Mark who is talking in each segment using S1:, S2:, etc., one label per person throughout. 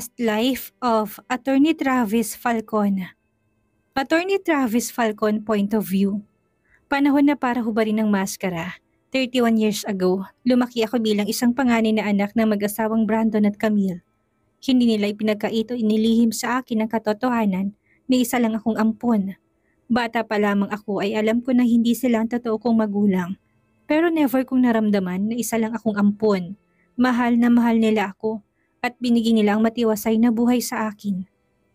S1: past life of Attorney Travis Falcon. Attorney Travis Falcon point of view. Panahon na para hubarin ng maskara. 31 years ago, lumaki ako bilang isang panganay na anak ng mag-asawang Brandon at Camille. Hindi nila ipinagkaito inilihim sa akin ang katotohanan na isa lang akong ampon. Bata pa lamang ako ay alam ko na hindi sila ang totoo kong magulang. Pero never kong naramdaman na isa lang akong ampon. Mahal na mahal nila ako at binigyan nilang matiwasay na buhay sa akin.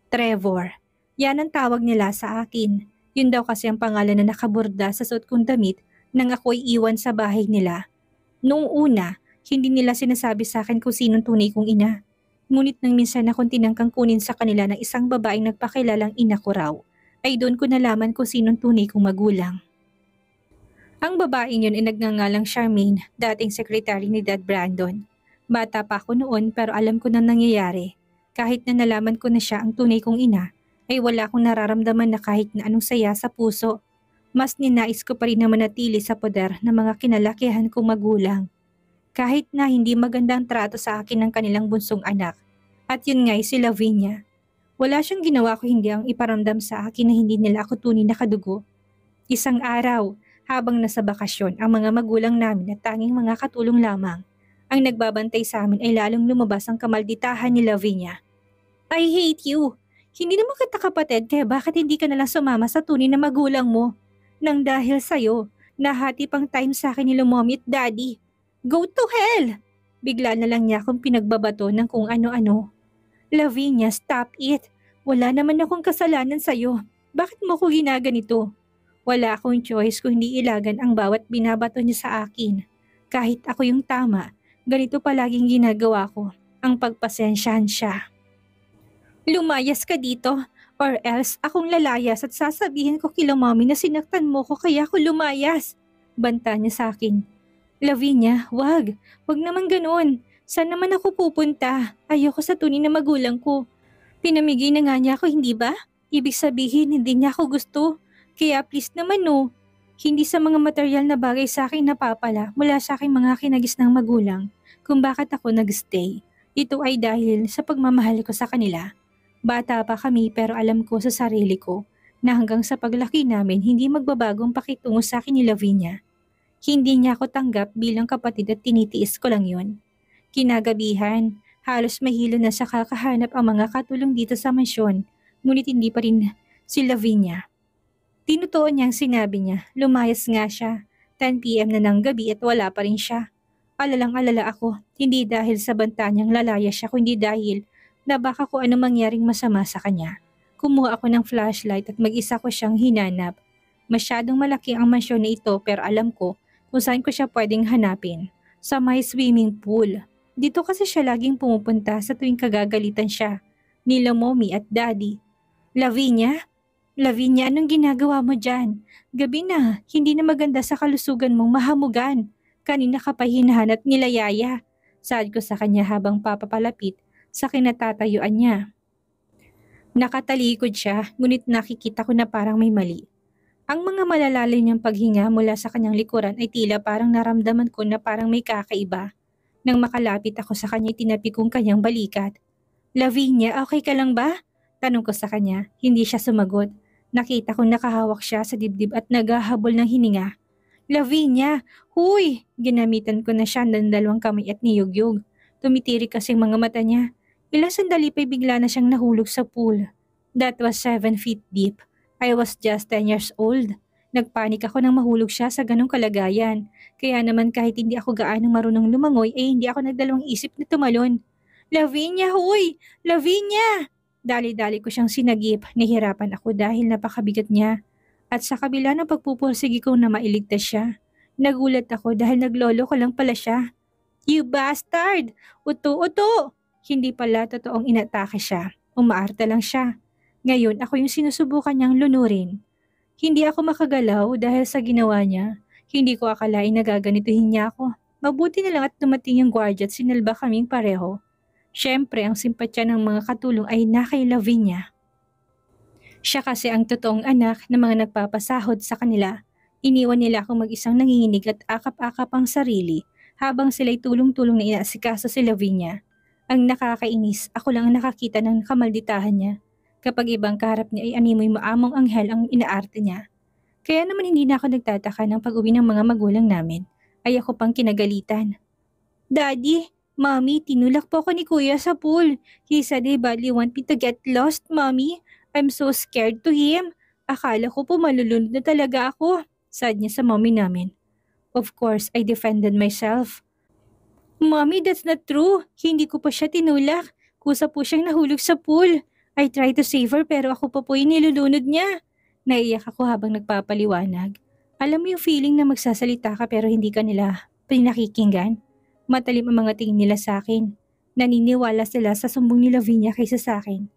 S1: Trevor. Yan ang tawag nila sa akin. Yun daw kasi ang pangalan na nakaburda sa suot kong damit nang ako'y iwan sa bahay nila. Noong una, hindi nila sinasabi sa akin kung sinong tunay kong ina. Ngunit nang minsan akong tinangkang kunin sa kanila ng isang babaeng nagpakilalang ina ko raw, ay doon ko nalaman kung sinong tunay kong magulang. Ang babaeng yun ay nagngangalang Charmaine, dating sekretary ni Dad Brandon. Bata pa ako noon pero alam ko na nangyayari. Kahit na nalaman ko na siya ang tunay kong ina, ay wala akong nararamdaman na kahit na anong saya sa puso. Mas ninais ko pa rin na manatili sa poder ng mga kinalakihan kong magulang. Kahit na hindi magandang trato sa akin ng kanilang bunsong anak, at yun nga'y si Lavinia. Wala siyang ginawa ko hindi ang iparamdam sa akin na hindi nila ako tunay na kadugo. Isang araw, habang nasa bakasyon ang mga magulang namin at tanging mga katulong lamang, ang nagbabantay sa amin ay lalong lumabas ang kamalditahan ni Lavinia. I hate you! Hindi naman kita kapatid kaya bakit hindi ka nalang sumama sa tunay na magulang mo? Nang dahil sa'yo, nahati pang time sa akin ni Lumomit Daddy. Go to hell! Bigla na lang niya akong pinagbabato ng kung ano-ano. Lavinia, stop it! Wala naman akong kasalanan sa'yo. Bakit mo ko ginaganito? Wala akong choice kung hindi ilagan ang bawat binabato niya sa akin. Kahit ako yung tama, Ganito palaging ginagawa ko, ang pagpasensyahan siya. Lumayas ka dito, or else akong lalayas at sasabihin ko kila mami na sinaktan mo ko kaya ako lumayas. Banta niya sa akin. Lavinia, wag. Wag naman ganoon. Saan naman ako pupunta? Ayoko sa tunin na magulang ko. Pinamigay na nga niya ako, hindi ba? Ibig sabihin, hindi niya ako gusto. Kaya please naman no, hindi sa mga material na bagay sa akin napapala mula sa aking mga kinagis ng magulang kung bakit ako nagstay. Ito ay dahil sa pagmamahal ko sa kanila. Bata pa kami pero alam ko sa sarili ko na hanggang sa paglaki namin hindi magbabagong pakitungo sa akin ni Lavinia. Hindi niya ako tanggap bilang kapatid at tinitiis ko lang yun. Kinagabihan, halos mahilo na siya kakahanap ang mga katulong dito sa mansyon ngunit hindi pa rin si Lavinia. Tinutuon ang sinabi niya, lumayas nga siya. 10pm na ng gabi at wala pa rin siya. Alalang-alala ako, hindi dahil sa banta niyang lalaya siya, kundi dahil na baka kung anong mangyaring masama sa kanya. Kumuha ako ng flashlight at mag-isa ko siyang hinanap. Masyadong malaki ang mansyon na ito pero alam ko kung saan ko siya pwedeng hanapin. Sa may swimming pool. Dito kasi siya laging pumupunta sa tuwing kagagalitan siya. Nila mommy at daddy. Lavinia? Lavinia, anong ginagawa mo dyan? Gabi na, hindi na maganda sa kalusugan mong mahamugan. Kanina ka pa hinahanap Saad ko sa kanya habang papapalapit sa kinatatayuan niya. Nakatalikod siya, ngunit nakikita ko na parang may mali. Ang mga malalalim niyang paghinga mula sa kanyang likuran ay tila parang naramdaman ko na parang may kakaiba. Nang makalapit ako sa kanya, tinapi kong kanyang balikat. Lavinia, okay ka lang ba? Tanong ko sa kanya. Hindi siya sumagot. Nakita ko nakahawak siya sa dibdib at naghahabol ng hininga. Lavinia! Huy! Ginamitan ko na siya ng dalawang kamay at niyugyog. Tumitiri kasi mga mata niya. Ilang sandali pa'y bigla na siyang nahulog sa pool. That was seven feet deep. I was just 10 years old. Nagpanik ako nang mahulog siya sa ganong kalagayan. Kaya naman kahit hindi ako gaano marunong lumangoy ay eh, hindi ako nagdalawang isip na tumalon. Lavinia, huy! Lavinia! Dali-dali ko siyang sinagip. Nahirapan ako dahil napakabigat niya. At sa kabila ng pagpupursigi ko na mailigtas siya, nagulat ako dahil naglolo ko lang pala siya. You bastard! Uto-uto! Hindi pala totoong inatake siya. Umaarta lang siya. Ngayon ako yung sinusubukan niyang lunurin. Hindi ako makagalaw dahil sa ginawa niya. Hindi ko akalain nagaganituhin niya ako. Mabuti na lang at dumating yung guardia at sinalba kaming pareho. Siyempre, ang simpatya ng mga katulong ay nakay Lavinia. Siya kasi ang totoong anak ng mga nagpapasahod sa kanila. Iniwan nila akong mag-isang nanginginig at akap-akap ang sarili habang sila'y tulong-tulong na inaasikaso si Lavinia. Ang nakakainis, ako lang ang nakakita ng kamalditahan niya. Kapag ibang kaharap niya ay animoy maamong anghel ang inaarte niya. Kaya naman hindi na ako nagtataka ng pag-uwi ng mga magulang namin. Ay ako pang kinagalitan. Daddy, Mommy, tinulak po ako ni Kuya sa pool. He said he badly want me to get lost, Mommy. I'm so scared to him. Akala ko po malulunod na talaga ako. Sad niya sa mommy namin. Of course, I defended myself. Mommy, that's not true. Hindi ko pa siya tinulak. Kusa po siyang nahulog sa pool. I tried to save her pero ako pa po yung nilulunod niya. Naiyak ako habang nagpapaliwanag. Alam mo yung feeling na magsasalita ka pero hindi ka nila pinakikinggan? Matalim ang mga tingin nila sa akin. Naniniwala sila sa sumbong ni Lavinia kaysa sa akin.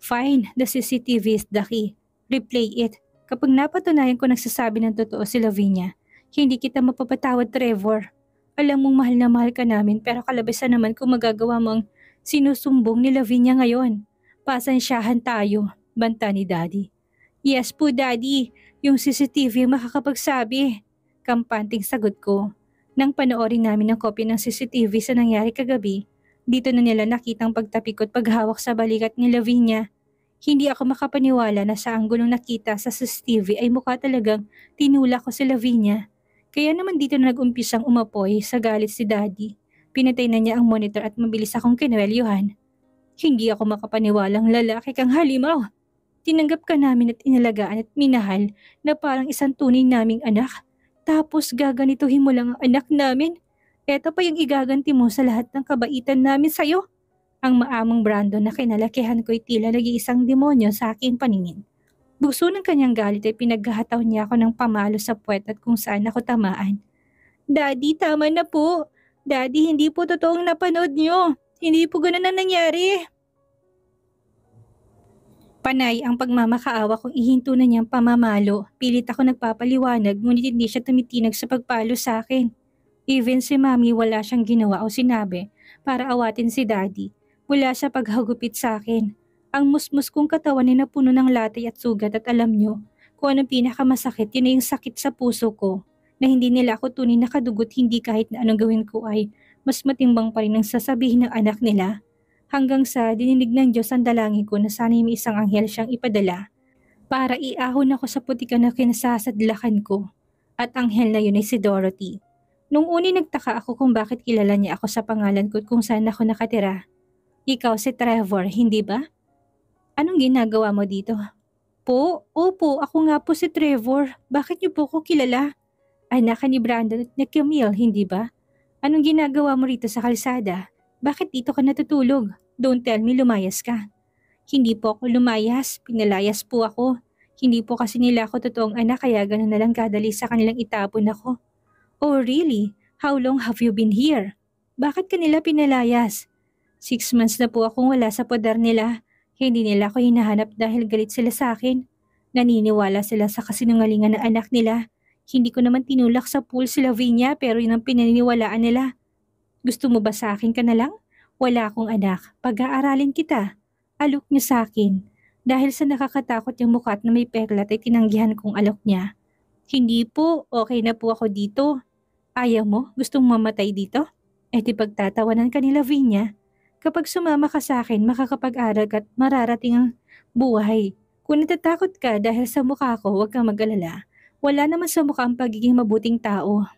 S1: Fine, the CCTV is the key. Replay it. Kapag napatunayan ko nagsasabi ng totoo si Lavinia, hindi kita mapapatawad Trevor. Alam mong mahal na mahal ka namin pero kalabasan naman kung magagawa mong sinusumbong ni Lavinia ngayon. Pasansyahan tayo, banta ni Daddy. Yes po Daddy, yung CCTV ang makakapagsabi. Kampanting sagot ko. Nang panoorin namin ang kopya ng CCTV sa nangyari kagabi, dito na nila nakitang pagtapikot paghawak sa balikat ni Lavinia. Hindi ako makapaniwala na sa anggulong nakita sa CCTV ay mukha talagang tinula ko si Lavinia. Kaya naman dito na nag-umpisang umapoy sa galit si Daddy. Pinatay na niya ang monitor at mabilis akong kinuwelyuhan. Hindi ako makapaniwalang lalaki kang halimaw. Tinanggap ka namin at inalagaan at minahal na parang isang tunay naming anak. Tapos gaganitohin mo lang ang anak namin. Ito pa yung igaganti mo sa lahat ng kabaitan namin sa'yo. Ang maamang Brandon na kinalakihan ko'y tila nag-iisang demonyo sa aking paningin. Buso ng kanyang galit ay pinaghahataw niya ako ng pamalo sa puwet at kung saan ako tamaan. Daddy, tama na po. Daddy, hindi po totoong napanood niyo. Hindi po ganun na nangyari. Panay ang pagmamakaawa kung ihinto na niyang pamamalo. Pilit ako nagpapaliwanag ngunit hindi siya tumitinag sa pagpalo sa akin. Even si mami wala siyang ginawa o sinabi para awatin si daddy mula sa paghagupit sa akin. Ang musmus kong katawan ay napuno ng latay at sugat at alam nyo kung anong pinakamasakit yun ay yung sakit sa puso ko na hindi nila ako tunay na kadugot hindi kahit na anong gawin ko ay mas matimbang pa rin ang sasabihin ng anak nila. Hanggang sa dininig ng Diyos ang dalangin ko na sana may isang anghel siyang ipadala para iahon ako sa putikan na kinasasadlakan ko at anghel na yun ay si Dorothy. Nung uni nagtaka ako kung bakit kilala niya ako sa pangalan ko kung saan ako nakatira. Ikaw si Trevor, hindi ba? Anong ginagawa mo dito? Po, opo, ako nga po si Trevor. Bakit niyo po ko kilala? Anak ni Brandon at ni Camille, hindi ba? Anong ginagawa mo rito sa kalsada? Bakit dito ka natutulog? Don't tell me lumayas ka. Hindi po ako lumayas, pinalayas po ako. Hindi po kasi nila ako totoong anak kaya ganun na lang kadali sa kanilang itapon ako. Oh really? How long have you been here? Bakit kanila pinalayas? Six months na po akong wala sa poder nila. Hindi nila ako hinahanap dahil galit sila sa akin. Naniniwala sila sa kasinungalingan ng anak nila. Hindi ko naman tinulak sa pool si Lavinia pero yun ang pinaniniwalaan nila. Gusto mo ba sa akin ka na lang? Wala akong anak. Pag-aaralin kita. Alok niya sa akin. Dahil sa nakakatakot yung mukha at na may perlat ay tinanggihan kong alok niya. Hindi po, okay na po ako dito. Ayaw mo? Gustong mamatay dito? E di pagtatawanan ka ni Lavinia. Kapag sumama ka sa akin, makakapag arag at mararating ang buhay. Kung natatakot ka dahil sa mukha ko, huwag kang mag-alala. Wala naman sa mukha ang pagiging mabuting tao.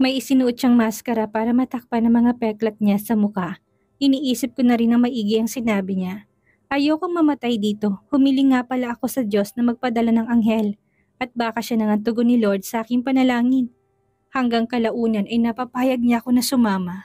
S1: May isinuot siyang maskara para matakpan ang mga peklat niya sa mukha. Iniisip ko na rin ang maigi ang sinabi niya. Ayokong mamatay dito. Humiling nga pala ako sa Diyos na magpadala ng anghel. At baka siya nang tugon ni Lord sa aking panalangin. Hanggang kalaunan ay napapayag niya ako na sumama.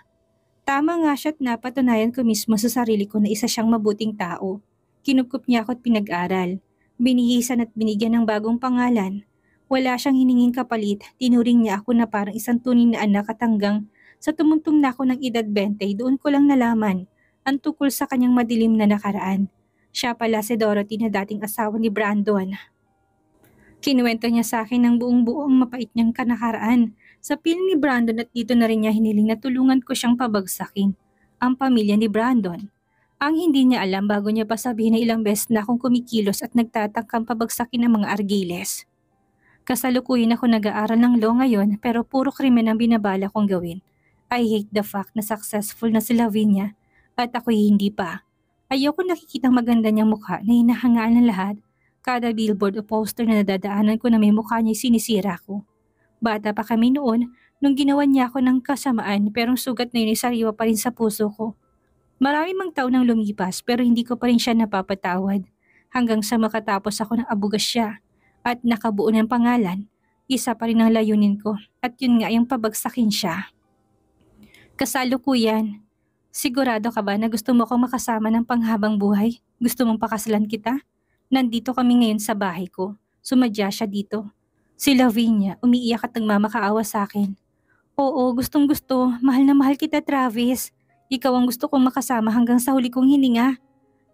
S1: Tama nga siya at napatunayan ko mismo sa sarili ko na isa siyang mabuting tao. Kinukup niya ako at pinag-aral. Binihisan at binigyan ng bagong pangalan. Wala siyang hiningin kapalit, tinuring niya ako na parang isang tunay na anak at hanggang sa tumuntong na ako ng edad 20, doon ko lang nalaman ang tukol sa kanyang madilim na nakaraan. Siya pala si Dorothy na dating asawa ni Brandon. Kinuwento niya sa akin ang buong-buong mapait niyang kanakaraan sa piling ni Brandon at dito na rin niya hiniling na tulungan ko siyang pabagsakin ang pamilya ni Brandon. Ang hindi niya alam bago niya pa sabihin na ilang beses na akong kumikilos at nagtatangkang pabagsakin ang mga argiles. Kasalukuyan ako nag-aaral ng law ngayon pero puro krimen ang binabala kong gawin. I hate the fact na successful na si Lavinia at ako'y hindi pa. Ayoko nakikita maganda niyang mukha na hinahangaan ng lahat. Kada billboard o poster na nadadaanan ko na may mukha niya'y sinisira ko. Bata pa kami noon nung ginawa niya ako ng kasamaan pero sugat na yun ay sariwa pa rin sa puso ko. Marami mang taon nang lumipas pero hindi ko pa rin siya napapatawad hanggang sa makatapos ako ng abugas siya at nakabuo ng pangalan, isa pa rin ang layunin ko at yun nga yung pabagsakin siya. Kasalukuyan, sigurado ka ba na gusto mo akong makasama ng panghabang buhay? Gusto mong pakasalan kita? Nandito kami ngayon sa bahay ko. Sumadya siya dito. Si Lavinia, umiiyak at nagmamakaawa sa akin. Oo, gustong gusto. Mahal na mahal kita, Travis. Ikaw ang gusto kong makasama hanggang sa huli kong hininga.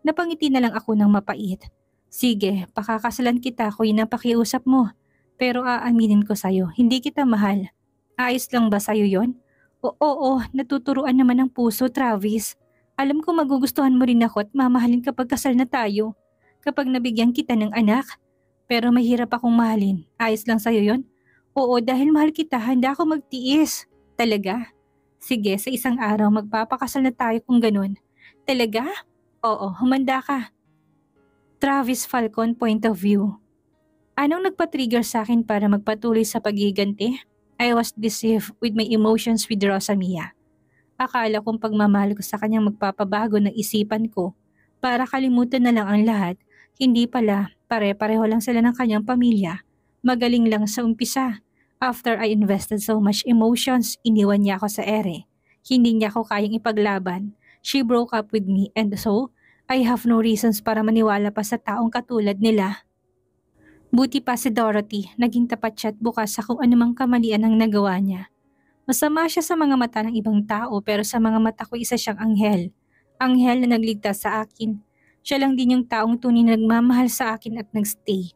S1: Napangiti na lang ako ng mapait. Sige, pakakasalan kita kung yun ang pakiusap mo. Pero aaminin ko sa'yo, hindi kita mahal. Ayos lang ba sa'yo yon? Oo, oo, natuturuan naman ng puso, Travis. Alam ko magugustuhan mo rin ako at mamahalin kapag kasal na tayo. Kapag nabigyan kita ng anak, pero mahirap akong mahalin. Ayos lang sa'yo yon? Oo, dahil mahal kita, handa akong magtiis. Talaga? Sige, sa isang araw magpapakasal na tayo kung ganun. Talaga? Oo, humanda ka. Travis Falcon Point of View Anong nagpa-trigger sa akin para magpatuloy sa pagiganti? I was deceived with my emotions with Rosamia. Akala kong pagmamahal ko sa kanyang magpapabago ng isipan ko para kalimutan na lang ang lahat, hindi pala Pare-pareho lang sila ng kanyang pamilya. Magaling lang sa umpisa. After I invested so much emotions, iniwan niya ako sa ere. Hindi niya ako kayang ipaglaban. She broke up with me and so, I have no reasons para maniwala pa sa taong katulad nila. Buti pa si Dorothy, naging tapat siya at bukas sa kung anumang kamalian ang nagawa niya. Masama siya sa mga mata ng ibang tao pero sa mga mata ko isa siyang anghel. Anghel na nagligtas sa akin siya lang din yung taong tunay na nagmamahal sa akin at nagstay.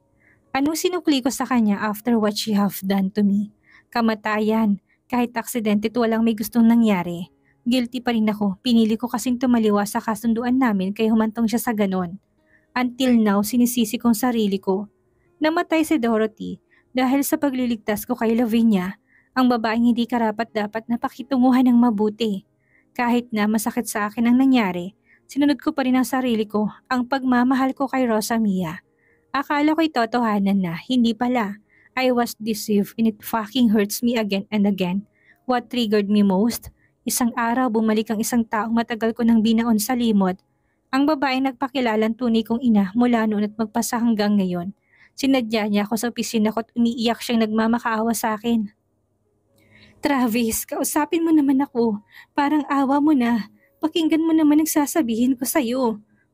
S1: Anong sinukli ko sa kanya after what she have done to me? Kamatayan, kahit aksidente ito walang may gustong nangyari. Guilty pa rin ako, pinili ko kasing tumaliwa sa kasunduan namin kaya humantong siya sa ganon. Until now, sinisisi kong sarili ko. Namatay si Dorothy dahil sa pagliligtas ko kay Lavinia, ang babaeng hindi karapat dapat napakitunguhan ng mabuti. Kahit na masakit sa akin ang nangyari, Sinunod ko pa rin ang sarili ko, ang pagmamahal ko kay Rosa Mia. Akala ko'y totohanan na, hindi pala. I was deceived and it fucking hurts me again and again. What triggered me most? Isang araw bumalik ang isang taong matagal ko nang binaon sa limot. Ang babae nagpakilalan tunay kong ina mula noon at magpasa hanggang ngayon. Sinadya niya ako sa opisina ko at umiiyak siyang nagmamakaawa sa akin. Travis, kausapin mo naman ako. Parang awa mo na. Pakinggan mo naman ang sasabihin ko sa'yo.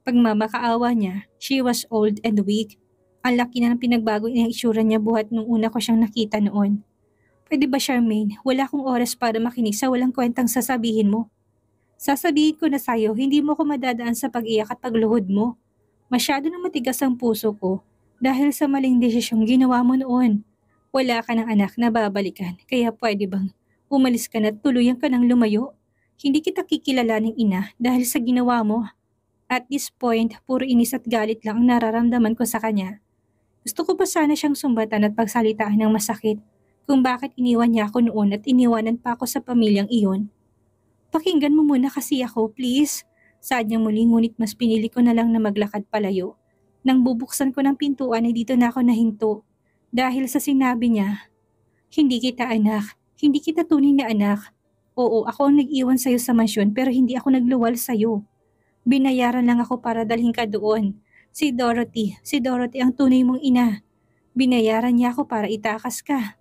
S1: Pagmamakaawa niya, she was old and weak. Ang laki na ng pinagbago niya isura niya buhat nung una ko siyang nakita noon. Pwede ba, Charmaine? Wala akong oras para makinig sa walang kwentang sasabihin mo. Sasabihin ko na sa'yo, hindi mo ko madadaan sa pag-iyak at pagluhod mo. Masyado na matigas ang puso ko dahil sa maling desisyong ginawa mo noon. Wala ka ng anak na babalikan, kaya pwede bang umalis ka na at tuluyan ka ng lumayo? Hindi kita kikilalaning ina dahil sa ginawa mo. At this point, puro inis at galit lang ang nararamdaman ko sa kanya. Gusto ko pa sana siyang sumbatan at pagsalitaan ng masakit kung bakit iniwan niya ako noon at iniwanan pa ako sa pamilyang iyon. Pakinggan mo muna kasi ako, please. Saad niya muli ngunit mas pinili ko na lang na maglakad palayo. Nang bubuksan ko ng pintuan ay dito na ako nahinto. Dahil sa sinabi niya, Hindi kita anak, hindi kita tunay na anak. Oo, ako ang nag-iwan sa'yo sa mansyon pero hindi ako nagluwal sa'yo. Binayaran lang ako para dalhin ka doon. Si Dorothy, si Dorothy ang tunay mong ina. Binayaran niya ako para itakas ka.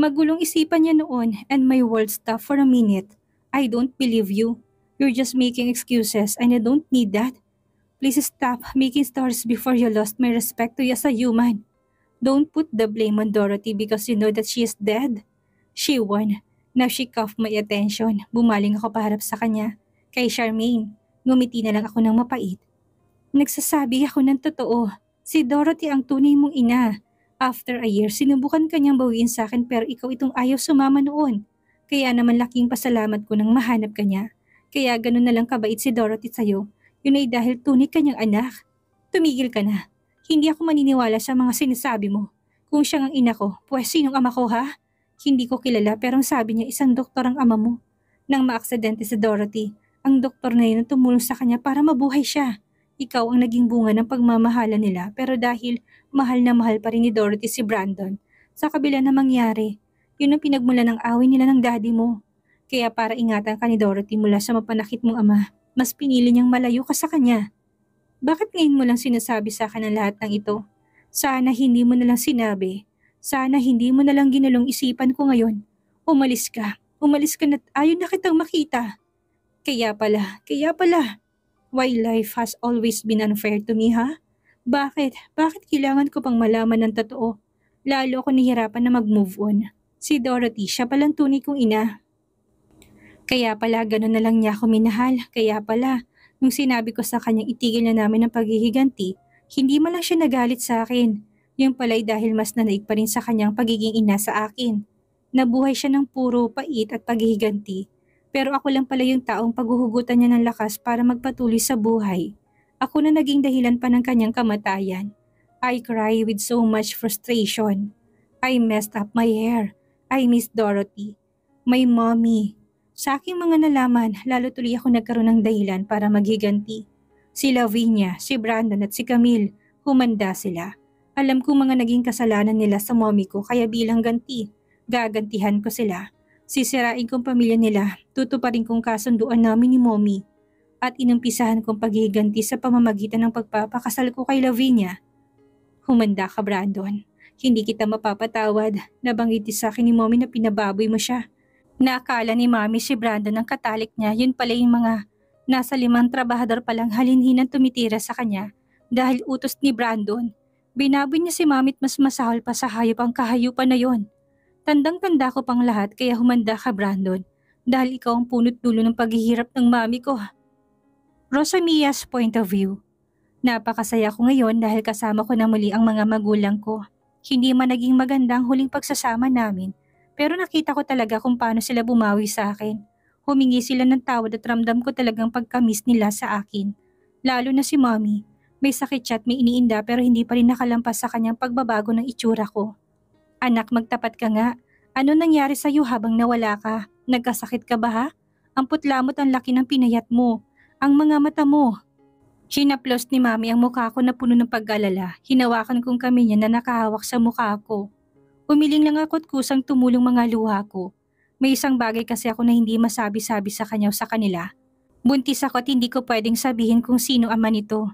S1: Magulong isipan niya noon and my world stopped for a minute. I don't believe you. You're just making excuses and I don't need that. Please stop making stories before you lost my respect to you as a human. Don't put the blame on Dorothy because you know that she is dead. She won. Now she coughed my attention. Bumaling ako paharap sa kanya. Kay Charmaine, ngumiti na lang ako ng mapait. Nagsasabi ako ng totoo. Si Dorothy ang tunay mong ina. After a year, sinubukan kanyang bawiin sa akin pero ikaw itong ayaw sumama noon. Kaya naman laking pasalamat ko nang mahanap kanya. Kaya ganun na lang kabait si Dorothy sa'yo. Yun ay dahil tunay kanyang anak. Tumigil ka na. Hindi ako maniniwala sa mga sinasabi mo. Kung siya ang ina ko, pwes sinong ama ko ha? Hindi ko kilala pero sabi niya isang doktor ang ama mo. Nang maaksidente si Dorothy, ang doktor na yun ang tumulong sa kanya para mabuhay siya. Ikaw ang naging bunga ng pagmamahala nila pero dahil mahal na mahal pa rin ni Dorothy si Brandon, sa kabila na mangyari, yun ang pinagmula ng away nila ng daddy mo. Kaya para ingatan ka ni Dorothy mula sa mapanakit mong ama, mas pinili niyang malayo ka sa kanya. Bakit ngayon mo lang sinasabi sa akin ang lahat ng ito? Sana hindi mo nalang sinabi sana hindi mo nalang ginulong isipan ko ngayon. Umalis ka. Umalis ka na ayaw na kitang makita. Kaya pala, kaya pala. Why life has always been unfair to me, ha? Bakit? Bakit kailangan ko pang malaman ng totoo? Lalo ako nahihirapan na mag-move on. Si Dorothy, siya palang tunay kong ina. Kaya pala, ganun na lang niya ako minahal. Kaya pala, nung sinabi ko sa kanyang itigil na namin ang paghihiganti, hindi man lang siya nagalit sa akin. Yung pala'y dahil mas nanaig pa rin sa kanyang pagiging ina sa akin. Nabuhay siya ng puro pait at paghihiganti. Pero ako lang pala yung taong paghuhugutan niya ng lakas para magpatuloy sa buhay. Ako na naging dahilan pa ng kanyang kamatayan. I cry with so much frustration. I messed up my hair. I miss Dorothy. My mommy. Sa aking mga nalaman, lalo tuloy ako nagkaroon ng dahilan para maghiganti. Si Lavinia, si Brandon at si Camille, humanda sila. Alam ko mga naging kasalanan nila sa mommy ko kaya bilang ganti, gagantihan ko sila. Sisirain kong pamilya nila, tutuparin kong kasunduan namin ni mommy. At inumpisahan kong paghihiganti sa pamamagitan ng pagpapakasal ko kay Lavinia. Humanda ka Brandon, hindi kita mapapatawad. Nabanggit sa akin ni mommy na pinababoy mo siya. Naakala ni mommy si Brandon ang katalik niya, yun pala yung mga nasa limang trabahador palang halinhinang tumitira sa kanya dahil utos ni Brandon Binabi niya si mamit mas masahol pa sa hayop ang kahayupan na yon. Tandang-tanda ko pang lahat kaya humanda ka Brandon dahil ikaw ang punot dulo ng paghihirap ng mami ko. Rosamia's point of view. Napakasaya ko ngayon dahil kasama ko na muli ang mga magulang ko. Hindi man naging maganda ang huling pagsasama namin, pero nakita ko talaga kung paano sila bumawi sa akin. Humingi sila ng tawad at ramdam ko talagang pagkamis nila sa akin. Lalo na si mommy. May sakit siya at may iniinda pero hindi pa rin nakalampas sa kanyang pagbabago ng itsura ko. Anak, magtapat ka nga. Ano nangyari sa iyo habang nawala ka? Nagkasakit ka ba ha? Ang putlamot ang laki ng pinayat mo. Ang mga mata mo. Chinaplos ni mami ang mukha ko na puno ng pag-alala. Hinawakan kong kami niya na nakahawak sa mukha ko. Umiling lang ako't kusang tumulong mga luha ko. May isang bagay kasi ako na hindi masabi-sabi sa kanya o sa kanila. Buntis ako at hindi ko pwedeng sabihin kung sino ama nito.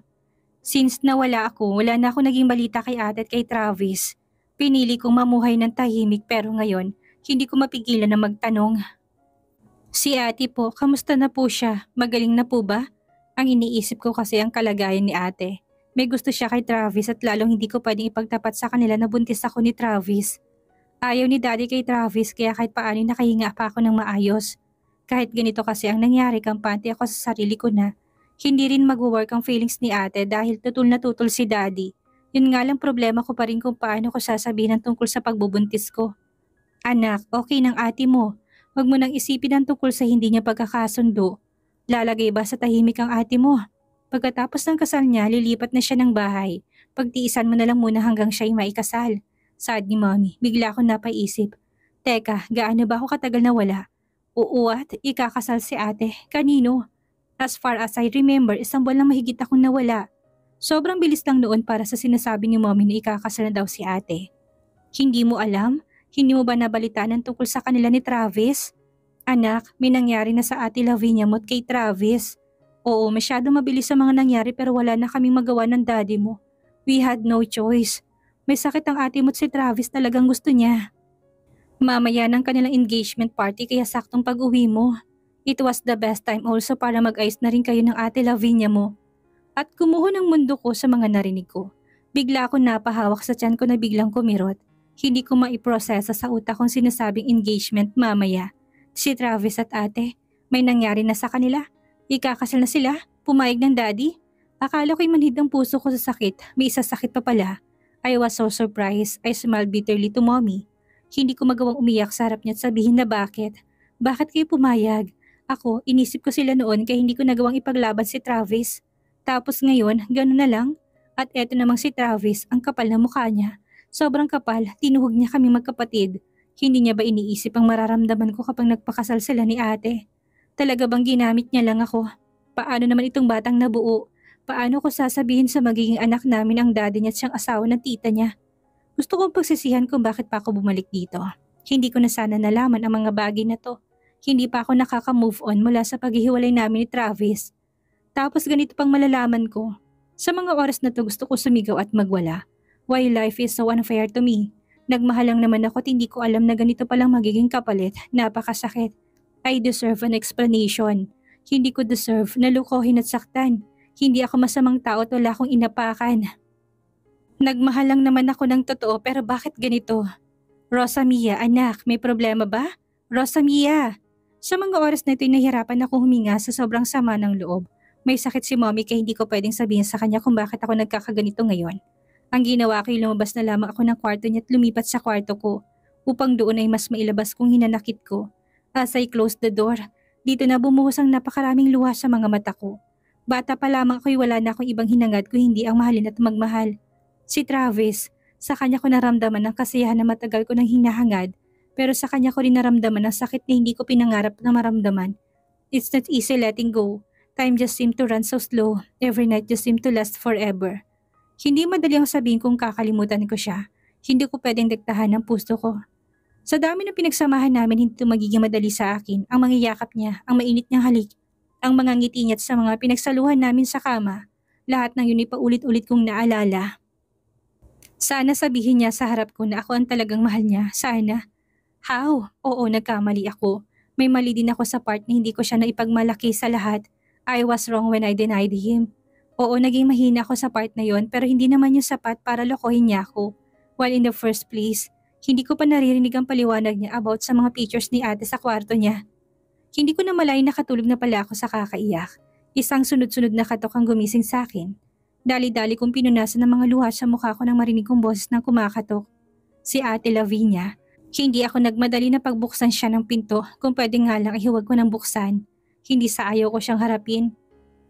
S1: Since nawala ako, wala na akong naging balita kay Ate at kay Travis. Pinili kong mamuhay ng tahimik pero ngayon, hindi ko mapigilan na magtanong. Si ate po, kamusta na po siya? Magaling na po ba? Ang iniisip ko kasi ang kalagayan ni ate. May gusto siya kay Travis at lalong hindi ko pwedeng ipagtapat sa kanila na buntis ako ni Travis. Ayaw ni daddy kay Travis kaya kahit paano nakahinga pa ako ng maayos. Kahit ganito kasi ang nangyari kampante ako sa sarili ko na hindi rin mag-work ang feelings ni ate dahil tutul na tutul si daddy. Yun nga lang problema ko pa rin kung paano ko sasabihin ang tungkol sa pagbubuntis ko. Anak, okay ng ate mo. Huwag mo nang isipin ang tungkol sa hindi niya pagkakasundo. Lalagay ba sa tahimik ang ate mo? Pagkatapos ng kasal niya, lilipat na siya ng bahay. Pagtiisan mo na lang muna hanggang siya'y maikasal. Sad ni mommy, bigla ko napaisip. Teka, gaano ba ako katagal na wala? Uuwat, ikakasal si ate. Kanino? As far as I remember, isang buwan lang mahigit ako nawala. Sobrang bilis lang noon para sa sinasabi ni mommy na ikakasal na daw si ate. Hindi mo alam? Hindi mo ba nabalitaan ng tungkol sa kanila ni Travis? Anak, may nangyari na sa ate Lavinia mo at kay Travis. Oo, masyado mabilis sa mga nangyari pero wala na kaming magawa ng daddy mo. We had no choice. May sakit ang ate mo't si Travis talagang gusto niya. Mamaya ng kanilang engagement party kaya saktong pag-uwi mo. It was the best time also para mag-ayos na rin kayo ng ate Lavinia mo. At kumuho ng mundo ko sa mga narinig ko. Bigla akong napahawak sa tiyan ko na biglang kumirot. Hindi ko maiprosesa sa utak kung sinasabing engagement mamaya. Si Travis at ate, may nangyari na sa kanila. Ikakasal na sila, pumayag ng daddy. Akala ko'y manhid ang puso ko sa sakit, may isa sakit pa pala. I was so surprised, I smiled bitterly to mommy. Hindi ko magawang umiyak sa harap niya at sabihin na bakit. Bakit kayo pumayag? Ako, inisip ko sila noon kaya hindi ko nagawang ipaglaban si Travis. Tapos ngayon, gano'n na lang. At eto namang si Travis, ang kapal na mukha niya. Sobrang kapal, tinuhog niya kami magkapatid. Hindi niya ba iniisip ang mararamdaman ko kapag nagpakasal sila ni ate? Talaga bang ginamit niya lang ako? Paano naman itong batang nabuo? Paano ko sasabihin sa magiging anak namin ang daddy niya at siyang asawa ng tita niya? Gusto kong pagsisihan kung bakit pa ako bumalik dito. Hindi ko na sana nalaman ang mga bagay na to hindi pa ako nakaka-move on mula sa paghihiwalay namin ni Travis. Tapos ganito pang malalaman ko. Sa mga oras na to gusto ko sumigaw at magwala. Why life is so unfair to me. Nagmahal lang naman ako at hindi ko alam na ganito palang magiging kapalit. Napakasakit. I deserve an explanation. Hindi ko deserve na lukohin at saktan. Hindi ako masamang tao at wala akong inapakan. Nagmahal lang naman ako ng totoo pero bakit ganito? Rosamia, anak, may problema ba? Rosamia! Sa mga oras na ito nahihirapan ako huminga sa sobrang sama ng loob. May sakit si mommy kaya hindi ko pwedeng sabihin sa kanya kung bakit ako nagkakaganito ngayon. Ang ginawa ko ay lumabas na lamang ako ng kwarto niya at lumipat sa kwarto ko upang doon ay mas mailabas kung hinanakit ko. As I closed the door, dito na bumuhos ang napakaraming luha sa mga mata ko. Bata pa lamang ako'y wala na akong ibang hinangad ko hindi ang mahalin at magmahal. Si Travis, sa kanya ko naramdaman ang kasiyahan na matagal ko nang hinahangad pero sa kanya ko rin naramdaman ang sakit na hindi ko pinangarap na maramdaman. It's not easy letting go. Time just seemed to run so slow. Every night just seemed to last forever. Hindi madali ang sabihin kung kakalimutan ko siya. Hindi ko pwedeng diktahan ang puso ko. Sa dami ng pinagsamahan namin, hindi ito magiging madali sa akin. Ang mga yakap niya, ang mainit niyang halik, ang mga ngiti niya sa mga pinagsaluhan namin sa kama. Lahat ng yun ay paulit-ulit kong naalala. Sana sabihin niya sa harap ko na ako ang talagang mahal niya. Sana. How? Oo, nagkamali ako. May mali din ako sa part na hindi ko siya naipagmalaki sa lahat. I was wrong when I denied him. Oo, naging mahina ako sa part na yon pero hindi naman yung sapat para lokohin niya ako. While in the first place, hindi ko pa naririnig ang paliwanag niya about sa mga pictures ni ate sa kwarto niya. Hindi ko na malay nakatulog na pala ako sa kakaiyak. Isang sunod-sunod na katok ang gumising sa akin. Dali-dali kong pinunasan ng mga luha sa mukha ko nang marinig kong boses ng kumakatok. Si ate Lavinia. Hindi ako nagmadali na pagbuksan siya ng pinto kung pwede nga lang ihiwag ko ng buksan. Hindi sa ayaw ko siyang harapin.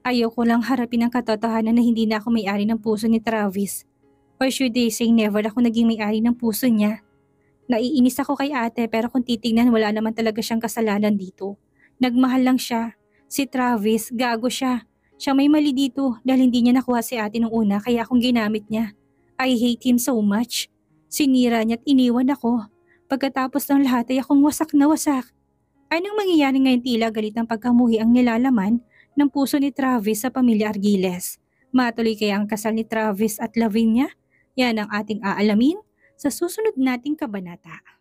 S1: Ayaw ko lang harapin ang katotohanan na hindi na ako may-ari ng puso ni Travis. Or should they say never ako naging may-ari ng puso niya? Naiinis ako kay ate pero kung titignan wala naman talaga siyang kasalanan dito. Nagmahal lang siya. Si Travis, gago siya. Siya may mali dito dahil hindi niya nakuha si ate nung una kaya akong ginamit niya. I hate him so much. Sinira niya at iniwan ako. Pagkatapos ng lahat ay akong wasak na wasak. Anong mangyayari ngayon tila galit ang pagkamuhi ang nilalaman ng puso ni Travis sa pamilya Argiles? Matuloy kaya ang kasal ni Travis at Lavinia? Yan ang ating aalamin sa susunod nating kabanata.